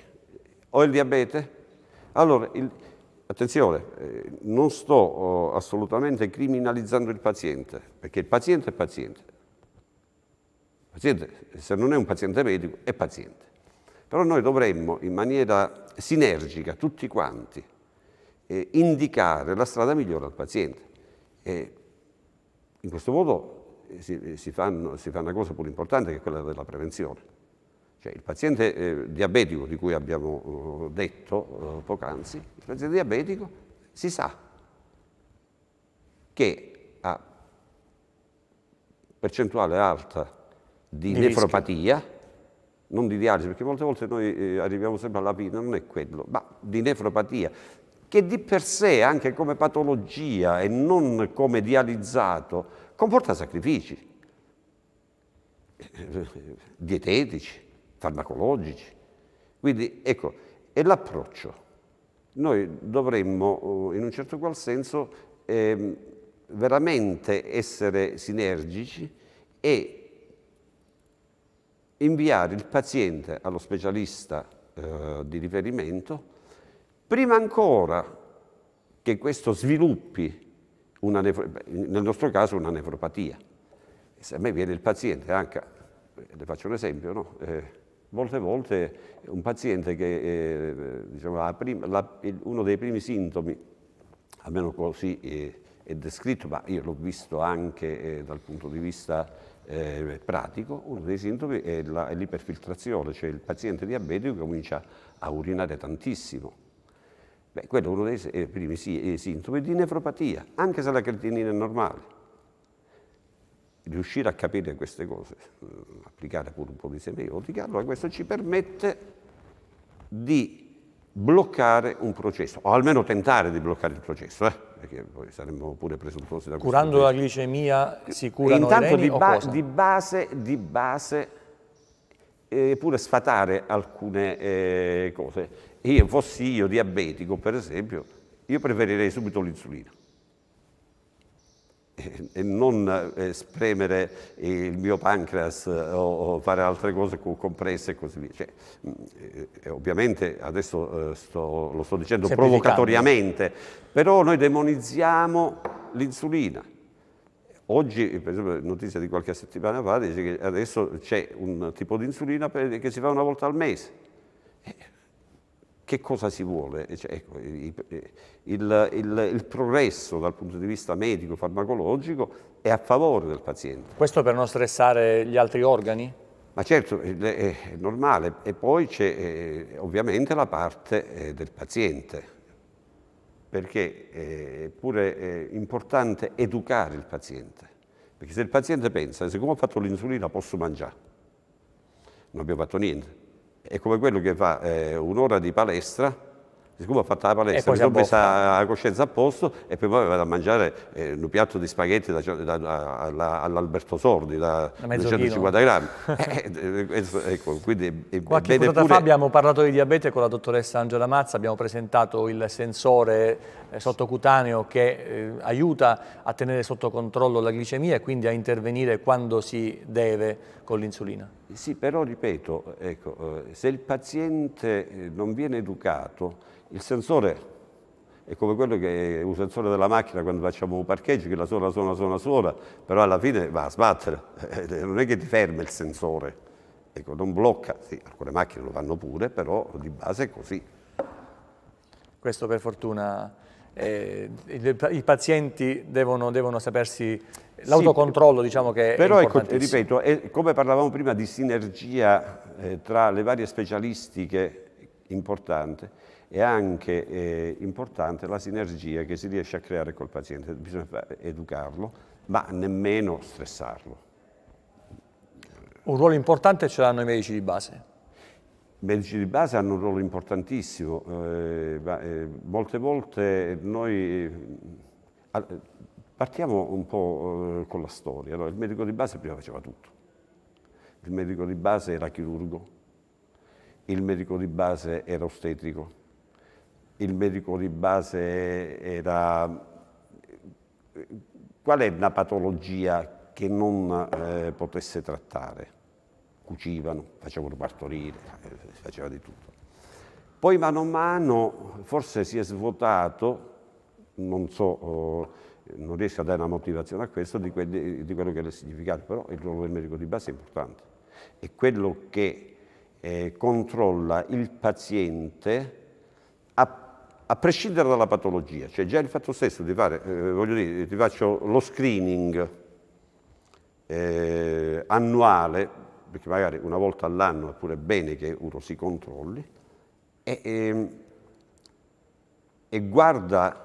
ho il diabete? Allora, il, attenzione, eh, non sto oh, assolutamente criminalizzando il paziente, perché il paziente è paziente. Il paziente, se non è un paziente medico, è paziente. Però noi dovremmo in maniera sinergica, tutti quanti, eh, indicare la strada migliore al paziente. E in questo modo eh, si, eh, si, fanno, si, fa una cosa pure importante che è quella della prevenzione. Cioè, il paziente eh, diabetico di cui abbiamo eh, detto eh, poc'anzi, il paziente diabetico si sa che ha percentuale alta di, di nefropatia rischio non di dialisi, perché molte volte noi eh, arriviamo sempre alla fine, non è quello, ma di nefropatia, che di per sé, anche come patologia e non come dializzato, comporta sacrifici dietetici, farmacologici. Quindi, ecco, è l'approccio. Noi dovremmo, eh, in un certo qual senso, eh, veramente essere sinergici e inviare il paziente allo specialista eh, di riferimento prima ancora che questo sviluppi, nel nostro caso, una nefropatia. Se a me viene il paziente, anche, eh, le faccio un esempio, no? eh, molte volte un paziente che eh, diciamo, la prima, la, uno dei primi sintomi, almeno così è, eh, è descritto, ma io l'ho visto anche eh, dal punto di vista eh, pratico, uno dei sintomi è, l'iperfiltrazione, cioè il paziente diabetico che comincia a urinare tantissimo. Beh, quello è uno dei eh, primi sì, eh, sintomi di nefropatia, anche se la creatinina è normale. Riuscire a capire queste cose, mm, applicare pure un po' di semiotica, allora questo ci permette di bloccare un processo, o almeno tentare di bloccare il processo. Eh? perché poi saremmo pure presupposti da Curando la glicemia si curano Intanto i reni di, ba di base, di base eh, pure sfatare alcune eh, cose. Io fossi io diabetico, per esempio, io preferirei subito l'insulina e non eh, spremere il mio pancreas eh, o fare altre cose con compresse e così via. Cioè, mm, eh, ovviamente adesso sto, lo sto dicendo provocatoriamente, però noi demonizziamo l'insulina. Oggi, per esempio, notizia di qualche settimana fa dice che adesso c'è un tipo di insulina che si fa una volta al mese che cosa si vuole? Cioè, ecco, il, il, il, progresso dal punto di vista medico-farmacologico è a favore del paziente. Questo per non stressare gli altri organi? Ma certo, è normale. E poi c'è eh, ovviamente la parte eh, del paziente, perché eh, è pure importante educare il paziente. Perché se il paziente pensa, siccome ho fatto l'insulina posso mangiare, non abbiamo fatto niente è come quello che fa eh, un'ora di palestra siccome ha fatto la palestra, mi sono messa la coscienza a posto e poi vado a mangiare eh, un piatto di spaghetti da, da, da, all'Alberto Sordi da 250 grammi. Eh, eh, eh, eh, ecco, quindi è, Qualche giorno pure... fa abbiamo parlato di diabete con la dottoressa Angela Mazza, abbiamo presentato il sensore eh, sottocutaneo che eh, aiuta a tenere sotto controllo la glicemia e quindi a intervenire quando si deve con l'insulina. Sì, però ripeto, ecco, eh, se il paziente eh, non viene educato, il sensore è come quello che è un sensore della macchina quando facciamo un parcheggio che la suona, suona, suona, suona, però alla fine va a sbattere, non è che ti ferma il sensore, ecco, non blocca, sì, alcune macchine lo fanno pure, però di base è così. Questo per fortuna eh, i, pazienti devono, devono sapersi l'autocontrollo sì, diciamo che però è ecco, ripeto è, come parlavamo prima di sinergia eh, tra le varie specialistiche importante è anche eh, importante la sinergia che si riesce a creare col paziente bisogna educarlo ma nemmeno stressarlo un ruolo importante ce l'hanno i medici di base medici di base hanno un ruolo importantissimo, eh, ma, eh, molte volte noi eh, partiamo un po' eh, con la storia, allora, il medico di base prima faceva tutto, il medico di base era chirurgo, il medico di base era ostetrico, il medico di base era... Eh, qual è una patologia che non eh, potesse trattare? cucivano, facevano partorire, eh, faceva di tutto. Poi mano a mano forse si è svuotato, non so, eh, non riesco a dare una motivazione a questo, di, quelli, di quello che è il significato, però il ruolo del medico di base è importante. È quello che eh, controlla il paziente a a prescindere dalla patologia, cioè già il fatto stesso di fare, eh, voglio dire, ti faccio lo screening eh, annuale perché magari una volta all'anno è pure bene che uno si controlli, e, e, ehm, e guarda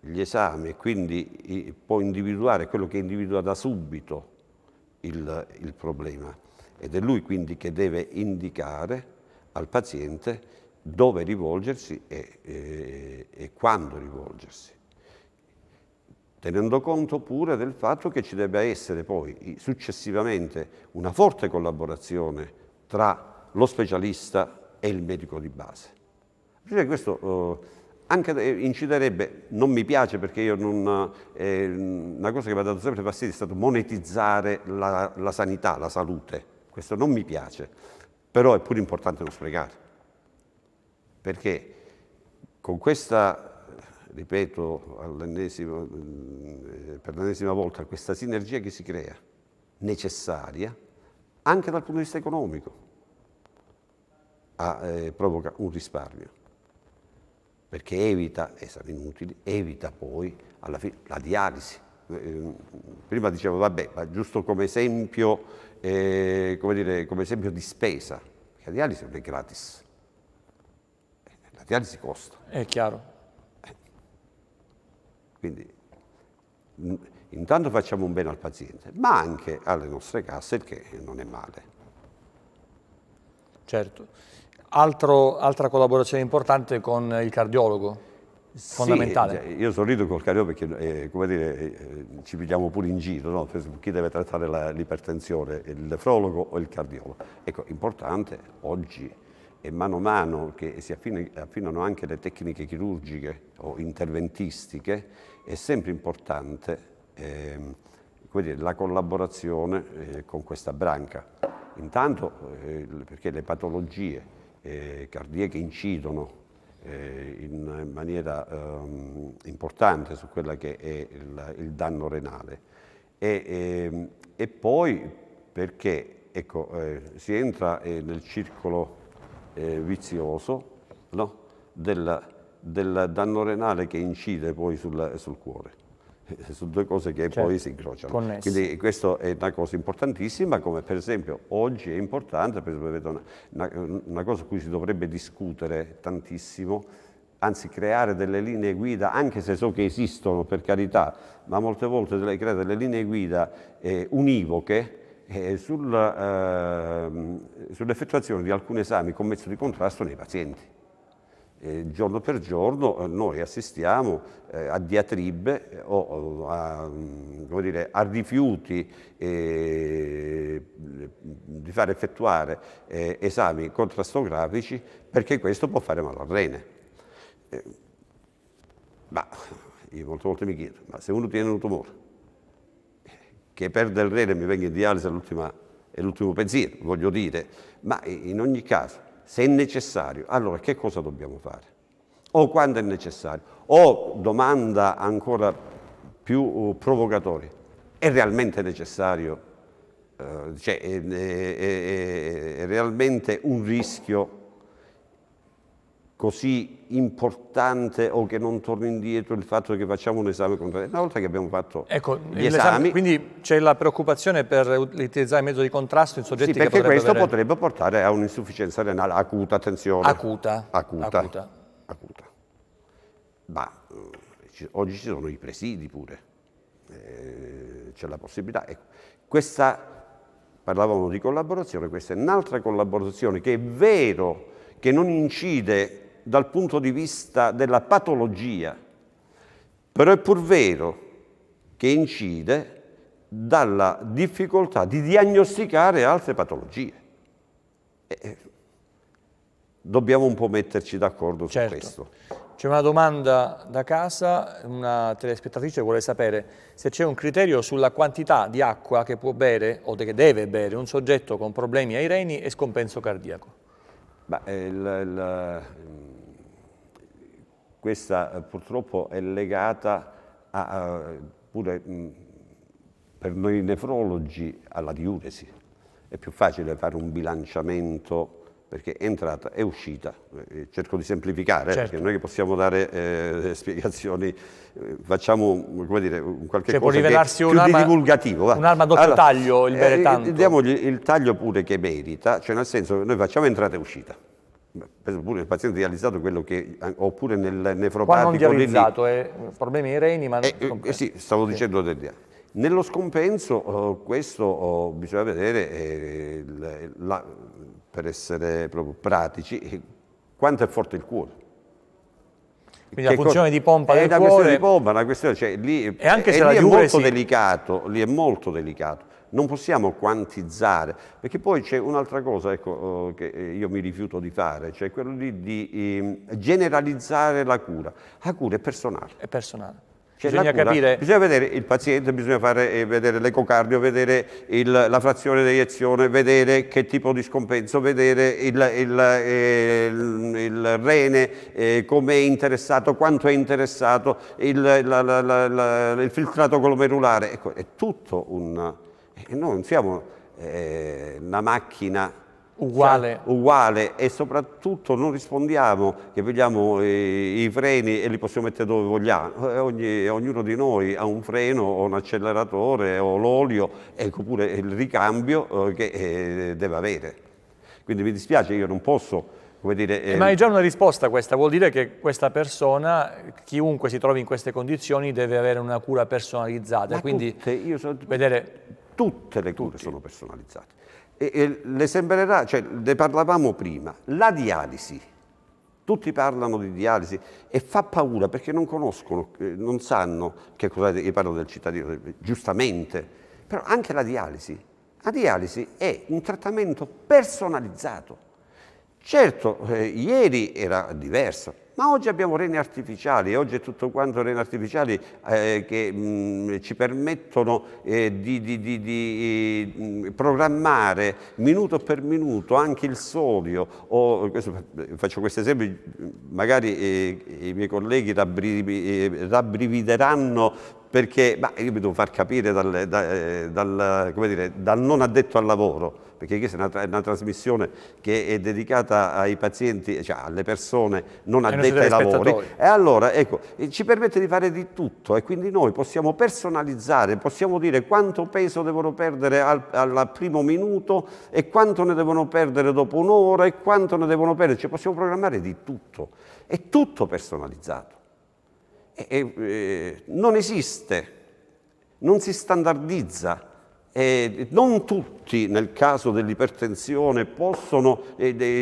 gli esami e quindi può individuare quello che individua da subito il, il problema ed è lui quindi che deve indicare al paziente dove rivolgersi e, e, e quando rivolgersi tenendo conto pure del fatto che ci debba essere poi successivamente una forte collaborazione tra lo specialista e il medico di base. Cioè questo eh, anche eh, inciderebbe, non mi piace perché io non, eh, una cosa che mi ha dato sempre fastidio è stato monetizzare la, la sanità, la salute, questo non mi piace, però è pure importante non sprecare, perché con questa ripeto mm, eh, per l'ennesima volta, questa sinergia che si crea, necessaria, anche dal punto di vista economico, a, eh, provoca un risparmio, perché evita, e sono inutili, evita poi alla fine la dialisi. Eh, mm, prima dicevo, vabbè, ma giusto come esempio, eh, come dire, come esempio di spesa, perché la dialisi non è gratis, eh, la dialisi costa. È chiaro. Quindi intanto facciamo un bene al paziente, ma anche alle nostre casse, il che non è male. Certo. Altro, altra collaborazione importante con il cardiologo, fondamentale. Sì, eh, io sorrido col cardiologo perché, eh, come dire, eh, eh ci pigliamo pure in giro, no? chi deve trattare l'ipertensione, il nefrologo o il cardiologo. Ecco, importante oggi e mano a mano che si affinano anche le tecniche chirurgiche o interventistiche, è sempre importante eh, la collaborazione eh, con questa branca. Intanto eh, perché le patologie eh, cardiache incidono eh, in maniera ehm, importante su quello che è il, il danno renale e, ehm, e poi perché ecco, eh, si entra nel circolo eh, vizioso no? del, del, danno renale che incide poi sul, sul cuore. Eh, sono due cose che cioè, poi certo, si incrociano. Connessi. Quindi questa è una cosa importantissima, come per esempio oggi è importante, per esempio, una, una cosa su cui si dovrebbe discutere tantissimo, anzi creare delle linee guida, anche se so che esistono per carità, ma molte volte creare delle linee guida eh, univoche eh, sul, eh, sull'effettuazione di alcuni esami commessi di contrasto nei pazienti. Eh, giorno per giorno eh, noi assistiamo eh, a diatribe eh, o a, mm, dire, a rifiuti mm, di far effettuare esami contrastografici perché questo può fare male al rene. ma io molte volte mi chiedo, ma se uno tiene un tumore che per del rene mi venga in dialisi è l'ultimo pensiero, voglio dire, ma in ogni caso, se è necessario, allora che cosa dobbiamo fare? O quando è necessario? O domanda ancora più uh, provocatoria, è realmente necessario, eh, cioè è, è, è, è realmente un rischio così importante o che non torni indietro il fatto che facciamo un esame contrario. Una volta che abbiamo fatto ecco, gli esami... Quindi c'è la preoccupazione per utilizzare il mezzo di contrasto in soggetti sì, che perché questo avere... potrebbe portare a un'insufficienza renale acuta, attenzione. Acuta. Acuta. Acuta. acuta. Ma eh, oggi ci sono i presidi pure, eh, c'è la possibilità. Ecco, questa, parlavamo di collaborazione, questa è un'altra collaborazione che è vero che non incide dal punto di vista della patologia, però è pur vero che incide dalla difficoltà di diagnosticare altre patologie. E eh, dobbiamo un po' metterci d'accordo certo. su questo. C'è una domanda da casa, una telespettatrice vuole sapere se c'è un criterio sulla quantità di acqua che può bere o che deve bere un soggetto con problemi ai reni e scompenso cardiaco. Beh, il, il, questa eh, purtroppo è legata a, a, pure mh, per noi nefrologi alla diuresi. È più facile fare un bilanciamento perché è entrata e uscita. Eh, cerco di semplificare, certo. perché noi che possiamo dare eh, spiegazioni, eh, facciamo come dire, qualche cioè, cosa può rivelarsi un arma, divulgativo. Un'arma a doppio allora, taglio, il bere eh, Diamogli il taglio pure che merita, cioè nel senso che noi facciamo entrata e uscita penso pure il paziente ha realizzato quello che oppure nel nefropatico Qua non dializzato lì, è eh, problemi reni ma eh, eh, sì stavo sì. dicendo del dializzato nello scompenso oh, questo oh, bisogna vedere eh, la, per essere proprio pratici eh, quanto è forte il cuore quindi che la funzione di pompa del cuore... È una questione di pompa, una questione, cioè, lì, e anche se la è, molto delicato, lì è molto delicato, non possiamo quantizzare, perché poi c'è un'altra cosa ecco, eh, che eh, io mi rifiuto di fare, cioè quello di, di ehm, generalizzare la cura. La cura è personale. È personale. Cioè bisogna cura, capire. Bisogna vedere il paziente, bisogna fare, eh, vedere l'ecocardio, vedere il, la frazione di eiezione, vedere che tipo di scompenso, vedere il, il, il rene, eh, come è interessato, quanto è interessato, il, la, la, la, filtrato glomerulare. Ecco, è tutto un perché noi non siamo eh, una macchina uguale. Cioè, uguale. e soprattutto non rispondiamo che vogliamo i, eh, i, freni e li possiamo mettere dove vogliamo. Eh, ogni, ognuno di noi ha un freno o un acceleratore o l'olio e ecco pure il ricambio eh, che eh, deve avere. Quindi mi dispiace, io non posso... Dire, eh, eh... Ma è già una risposta questa, vuol dire che questa persona, chiunque si trovi in queste condizioni, deve avere una cura personalizzata. Ma quindi tutte, so... vedere tutte le cure sono personalizzate. E, e le sembrerà, cioè, ne parlavamo prima, la dialisi. Tutti parlano di dialisi e fa paura perché non conoscono, eh, non sanno che cosa è, io parlo del cittadino, eh, giustamente, però anche la dialisi. La dialisi è un trattamento personalizzato Certo, eh, ieri era diverso, ma oggi abbiamo reni artificiali, oggi è tutto quanto reni artificiali eh, che mh, mm, ci permettono eh, di, di, di, di, mm, programmare minuto per minuto anche il sodio. O, questo, eh, faccio questo esempio, magari eh, i miei colleghi rabbrivi, eh, rabbrivideranno perché ma io mi devo far capire dal, da, eh, dal, dire, dal non addetto al lavoro perché questa è una, è una, trasmissione che è dedicata ai pazienti, cioè alle persone non addette ai lavori. E allora, ecco, ci permette di fare di tutto e quindi noi possiamo personalizzare, possiamo dire quanto peso devono perdere al, al primo minuto e quanto ne devono perdere dopo un'ora e quanto ne devono perdere, cioè possiamo programmare di tutto. È tutto personalizzato. E, e, eh, non esiste, non si standardizza e non tutti nel caso dell'ipertensione possono,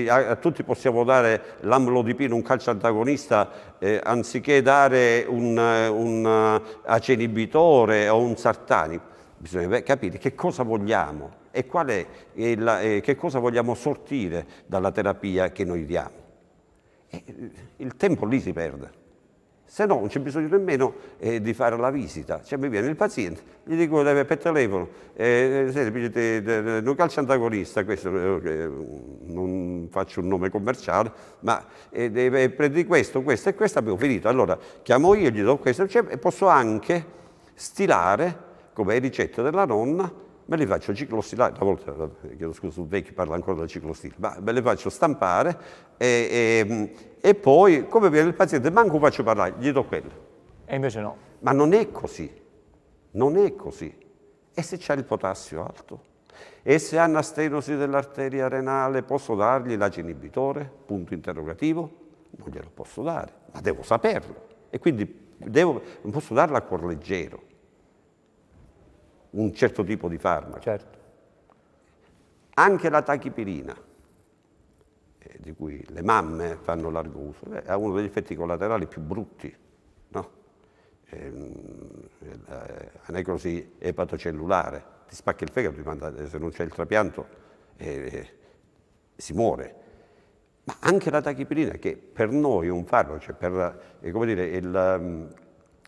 a, tutti possiamo dare l'amlodipino, un calcio antagonista, eh, anziché dare un, un acenibitore o un sartani. Bisogna capire che cosa vogliamo e la, eh, che cosa vogliamo sortire dalla terapia che noi diamo. E eh, il tempo lì si perde se no non c'è bisogno nemmeno eh, di fare la visita. Cioè, mi viene il paziente, gli dico deve per telefono, eh, senti, un calcio antagonista, questo eh, non faccio un nome commerciale, ma eh, prendi questo, questo e questo, abbiamo finito. Allora chiamo io, gli do questo, cioè, posso anche stilare, come ricetta della nonna, me le faccio ciclostilare, una volta, chiedo scusa, un vecchio parla ancora del ciclostile, ma me le faccio stampare e, e e poi come viene il paziente, manco faccio parlare, gli do quello. E invece no. Ma non è così, non è così. E se c'è il potassio alto? E se ha una stenosi dell'arteria renale posso dargli l'ace inibitore? Punto interrogativo? Non glielo posso dare, ma devo saperlo. E quindi devo, non posso darlo a cuor leggero, un certo tipo di farmaco. Certo. Anche la tachipirina di cui le mamme fanno largo uso, eh, ha uno degli effetti collaterali più brutti, no? Ehm, la eh, necrosi epatocellulare, ti spacca il fegato, manda, eh, se non c'è il trapianto eh, si muore. Ma anche la tachipirina, che per noi è un farmaco, cioè per, come dire, il,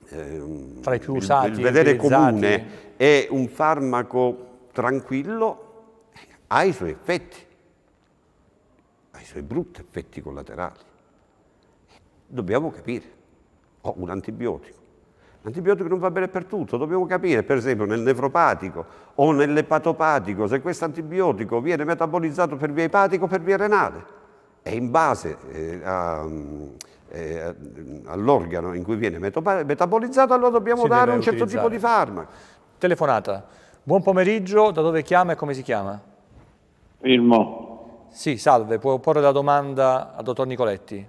eh, Tra i più usati, il, il vedere comune, è un farmaco tranquillo, ha i suoi effetti suoi brutti effetti collaterali. Dobbiamo capire. Ho oh, un antibiotico. L'antibiotico non va bene per tutto, dobbiamo capire, per esempio, nel nefropatico o nell'epatopatico, se questo antibiotico viene metabolizzato per via epatica o per via renale. È in base eh, a, eh, all'organo in cui viene metabolizzato, allora dobbiamo si dare un certo utilizzare. tipo di farmaco. Telefonata. Buon pomeriggio, da dove chiama e come si chiama? Firmo. Sì, salve, puoi porre la domanda al dottor Nicoletti.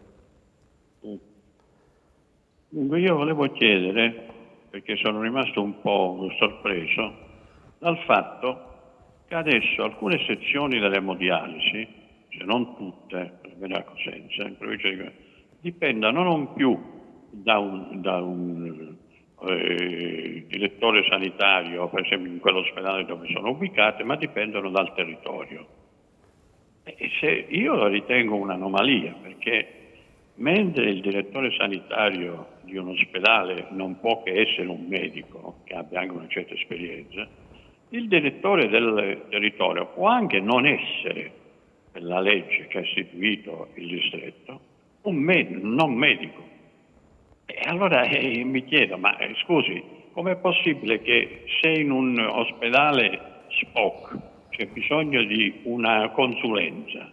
Dunque io volevo chiedere, perché sono rimasto un po' sorpreso, dal fatto che adesso alcune sezioni dell'emodialisi, se cioè non tutte, almeno a Cosenza, in provincia di Cosenza, dipendano non più da un, da un eh, direttore sanitario, per esempio in quell'ospedale dove sono ubicate, ma dipendono dal territorio. Eh, io lo ritengo un'anomalia perché mentre il direttore sanitario di un ospedale non può che essere un medico che abbia anche una certa esperienza, il direttore del territorio può anche non essere, per la legge che ha istituito il distretto, un med- non medico. E allora eh, mi chiedo, ma eh, scusi, com'è possibile che se in un ospedale SPOC c'è bisogno di una consulenza.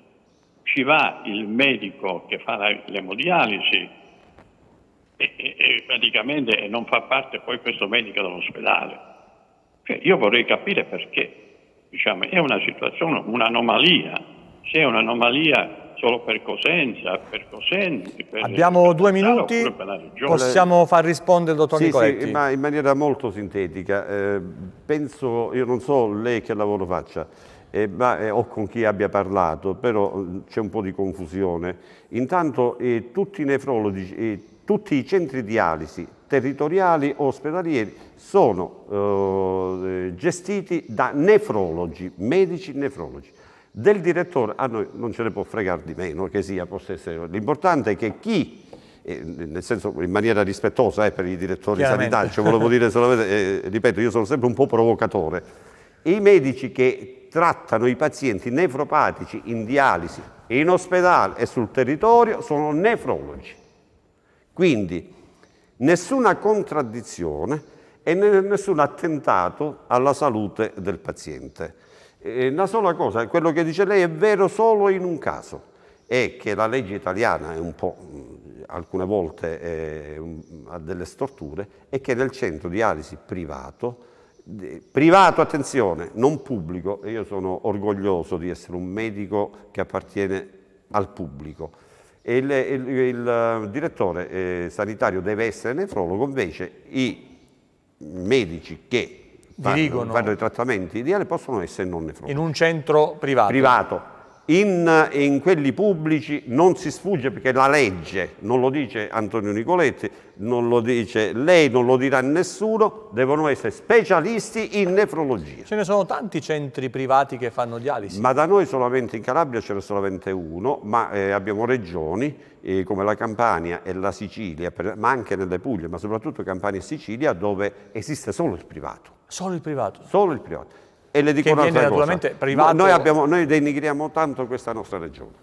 Ci va il medico che fa l'emodialisi e, e, e praticamente non fa parte poi questo medico dell'ospedale. Cioè, io vorrei capire perché. Diciamo, è una situazione, un'anomalia. Se è un'anomalia solo per Cosenza, per Cosenzi. Per Abbiamo due minuti, possiamo far rispondere il dottor sì, Nicoletti. Sì, ma in maniera molto sintetica. Eh, penso, io non so lei che lavoro faccia, eh, ma, eh, o con chi abbia parlato, però eh, c'è un po' di confusione. Intanto eh, tutti i nefrologi, eh, tutti i centri dialisi territoriali o ospedalieri sono gestiti da nefrologi, medici nefrologi del direttore, a noi non ce ne può fregare di meno che sia, possa essere. L'importante è che chi eh, nel senso in maniera rispettosa eh, per i direttori sanitari, cioè, volevo dire solamente, eh, ripeto, io sono sempre un po' provocatore, i medici che trattano i pazienti nefropatici in dialisi in ospedale e sul territorio sono nefrologi. Quindi nessuna contraddizione e nessun attentato alla salute del paziente. Eh, eh, una sola cosa, quello che dice lei è vero solo in un caso, è che la legge italiana è un po', alcune volte eh, ha delle storture, è che nel centro di analisi privato, privato attenzione, non pubblico, io sono orgoglioso di essere un medico che appartiene al pubblico, il, il, il, eh, direttore eh, sanitario deve essere nefrologo, invece i medici che dirigono, fanno i trattamenti ideali possono essere non nefrologi. In un centro privato? Privato in, in, quelli pubblici non si sfugge perché la legge, non lo dice Antonio Nicoletti, non lo dice lei, non lo dirà nessuno, devono essere specialisti in nefrologia. Ce ne sono tanti centri privati che fanno dialisi. Ma da noi solamente in Calabria ce n'è solamente uno, ma eh, abbiamo regioni eh, come la Campania e la Sicilia, per, ma anche nelle Puglie, ma soprattutto Campania e Sicilia dove esiste solo il privato. Solo il privato? Solo il privato. E le dico che viene naturalmente cosa. privato. No, noi, abbiamo, noi denigriamo tanto questa nostra regione,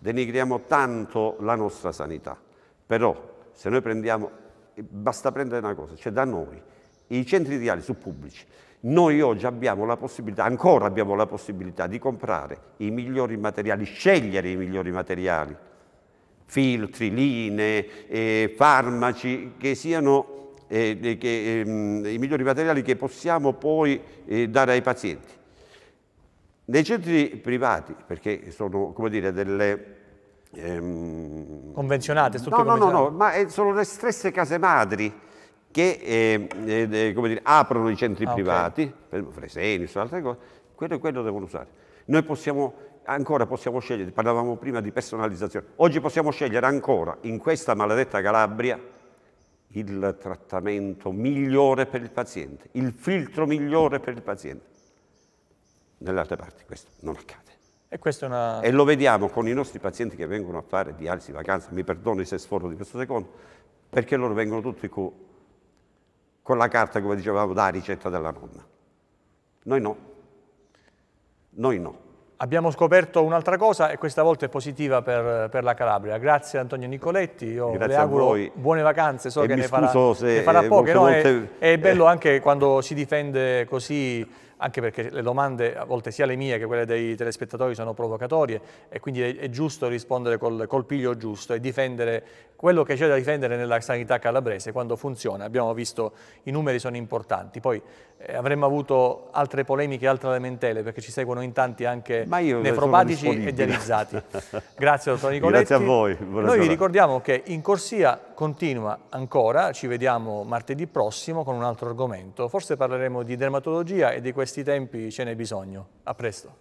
denigriamo tanto la nostra sanità, però se noi prendiamo, basta prendere una cosa, cioè da noi i centri ideali sono pubblici, noi oggi abbiamo la possibilità, ancora abbiamo la possibilità di comprare i migliori materiali, scegliere i migliori materiali, filtri, linee, eh, farmaci che siano eh, che, ehm, i migliori materiali che possiamo poi eh, dare ai pazienti. Nei centri privati, perché sono come dire, delle... Ehm... Convenzionate? No, no, no, no, ma eh, sono le stesse case madri che ehm, eh, dire, aprono i centri ah, privati, okay. per Freseni, altre cose, quello e quello devono usare. Noi possiamo ancora possiamo scegliere, parlavamo prima di personalizzazione, oggi possiamo scegliere ancora in questa maledetta Calabria il trattamento migliore per il paziente, il filtro migliore per il paziente. Nelle altre parti questo non accade. E, una... e, lo vediamo con i nostri pazienti che vengono a fare dialisi, vacanze, mi perdoni se sforzo di questo secondo, perché loro vengono tutti con, con la carta, come dicevamo, da ricetta della nonna. Noi no. Noi no. Abbiamo scoperto un'altra cosa e questa volta è positiva per, per la Calabria. Grazie Antonio Nicoletti, io Grazie le auguro buone vacanze, so e che ne farà, ne farà, poche. No, volte... è, è, eh. bello anche quando si difende così, anche perché le domande, a volte sia le mie che quelle dei telespettatori, sono provocatorie e quindi è, è giusto rispondere col, col piglio giusto e difendere quello che c'è da difendere nella sanità calabrese quando funziona. Abbiamo visto i numeri sono importanti. Poi eh, avremmo avuto altre polemiche, altre lamentele, perché ci seguono in tanti anche nefropatici e dializzati. Grazie dottor Nicoletti. Grazie a voi. Buona Noi vi ricordiamo che in corsia continua ancora, ci vediamo martedì prossimo con un altro argomento. Forse parleremo di dermatologia e di questi tempi ce n'è bisogno. A presto.